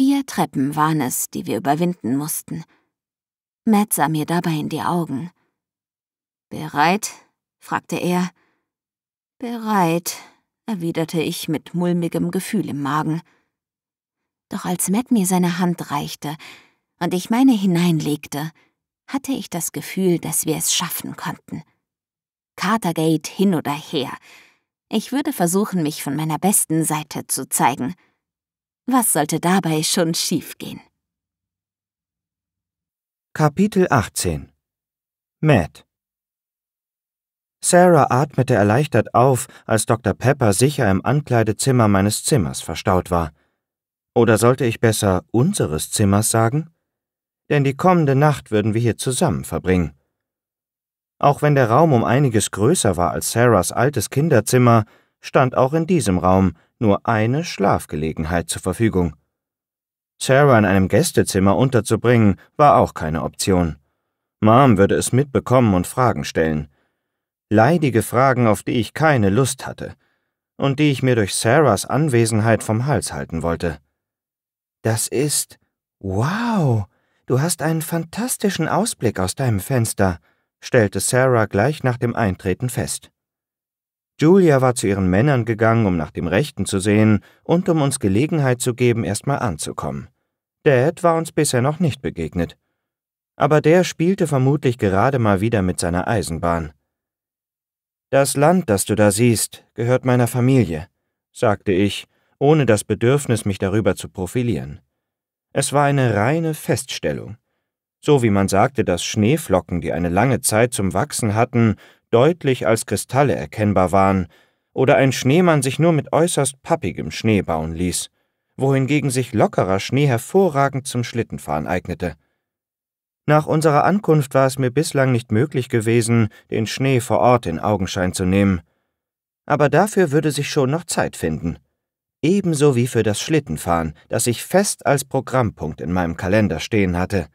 Vier Treppen waren es, die wir überwinden mussten. Matt sah mir dabei in die Augen. Bereit? fragte er. Bereit, erwiderte ich mit mulmigem Gefühl im Magen. Doch als Matt mir seine Hand reichte und ich meine hineinlegte, hatte ich das Gefühl, dass wir es schaffen konnten. Cartergate hin oder her. Ich würde versuchen, mich von meiner besten Seite zu zeigen. Was sollte dabei schon schiefgehen? Kapitel 18 Matt Sarah atmete erleichtert auf, als Dr. Pepper sicher im Ankleidezimmer meines Zimmers verstaut war. Oder sollte ich besser unseres Zimmers sagen? Denn die kommende Nacht würden wir hier zusammen verbringen. Auch wenn der Raum um einiges größer war als Sarahs altes Kinderzimmer, stand auch in diesem Raum nur eine Schlafgelegenheit zur Verfügung. Sarah in einem Gästezimmer unterzubringen, war auch keine Option. Mom würde es mitbekommen und Fragen stellen. Leidige Fragen, auf die ich keine Lust hatte und die ich mir durch Sarahs Anwesenheit vom Hals halten wollte. Das ist. Wow! Du hast einen fantastischen Ausblick aus deinem Fenster, stellte Sarah gleich nach dem Eintreten fest. Julia war zu ihren Männern gegangen, um nach dem Rechten zu sehen und um uns Gelegenheit zu geben, erstmal anzukommen. Dad war uns bisher noch nicht begegnet. Aber der spielte vermutlich gerade mal wieder mit seiner Eisenbahn. Das Land, das du da siehst, gehört meiner Familie, sagte ich, ohne das Bedürfnis, mich darüber zu profilieren. Es war eine reine Feststellung. So wie man sagte, dass Schneeflocken, die eine lange Zeit zum Wachsen hatten, deutlich als Kristalle erkennbar waren, oder ein Schneemann sich nur mit äußerst pappigem Schnee bauen ließ, wohingegen sich lockerer Schnee hervorragend zum Schlittenfahren eignete. Nach unserer Ankunft war es mir bislang nicht möglich gewesen, den Schnee vor Ort in Augenschein zu nehmen. Aber dafür würde sich schon noch Zeit finden. Ebenso wie für das Schlittenfahren, das ich fest als Programmpunkt in meinem Kalender stehen hatte.